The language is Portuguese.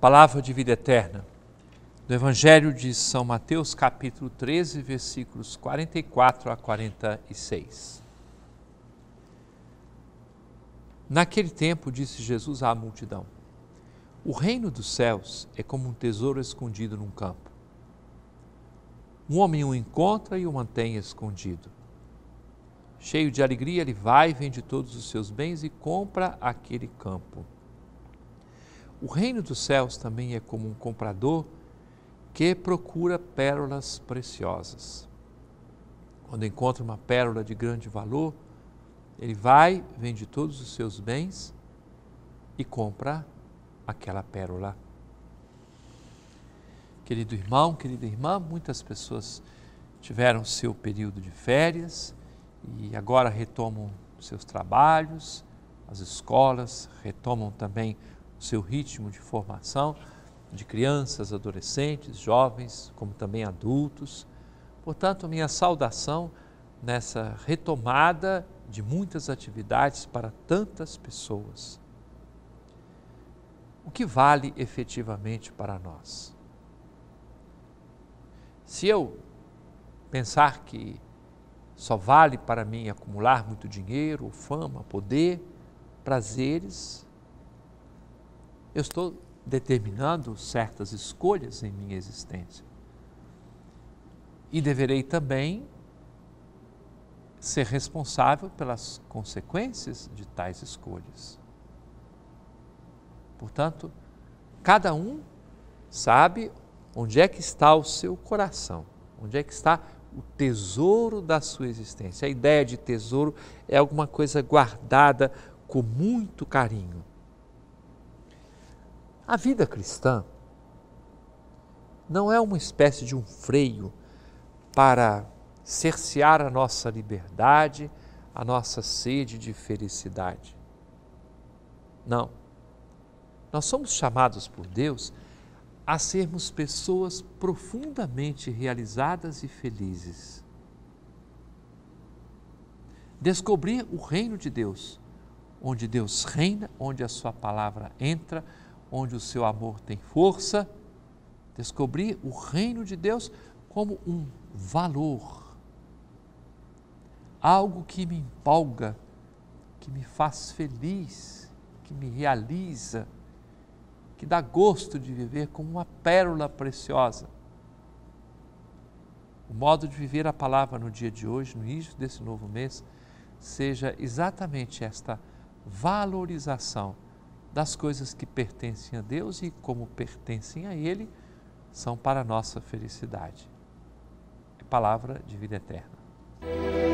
Palavra de vida eterna. Do Evangelho de São Mateus, capítulo 13, versículos 44 a 46. Naquele tempo disse Jesus à multidão: O reino dos céus é como um tesouro escondido num campo. Um homem o encontra e o mantém escondido. Cheio de alegria, ele vai, vende todos os seus bens e compra aquele campo. O reino dos céus também é como um comprador que procura pérolas preciosas. Quando encontra uma pérola de grande valor, ele vai, vende todos os seus bens e compra aquela pérola. Querido irmão, querida irmã, muitas pessoas tiveram seu período de férias e agora retomam seus trabalhos, as escolas retomam também seu ritmo de formação de crianças, adolescentes, jovens, como também adultos. Portanto, a minha saudação nessa retomada de muitas atividades para tantas pessoas. O que vale efetivamente para nós? Se eu pensar que só vale para mim acumular muito dinheiro, fama, poder, prazeres, eu estou determinando certas escolhas em minha existência. E deverei também ser responsável pelas consequências de tais escolhas. Portanto, cada um sabe onde é que está o seu coração, onde é que está o tesouro da sua existência. A ideia de tesouro é alguma coisa guardada com muito carinho. A vida cristã não é uma espécie de um freio para cercear a nossa liberdade, a nossa sede de felicidade. Não. Nós somos chamados por Deus a sermos pessoas profundamente realizadas e felizes. Descobrir o reino de Deus, onde Deus reina, onde a Sua palavra entra, onde o seu amor tem força, descobrir o reino de Deus como um valor, algo que me empolga, que me faz feliz, que me realiza, que dá gosto de viver como uma pérola preciosa. O modo de viver a palavra no dia de hoje, no início desse novo mês, seja exatamente esta valorização das coisas que pertencem a Deus e como pertencem a Ele, são para nossa felicidade. É palavra de vida eterna.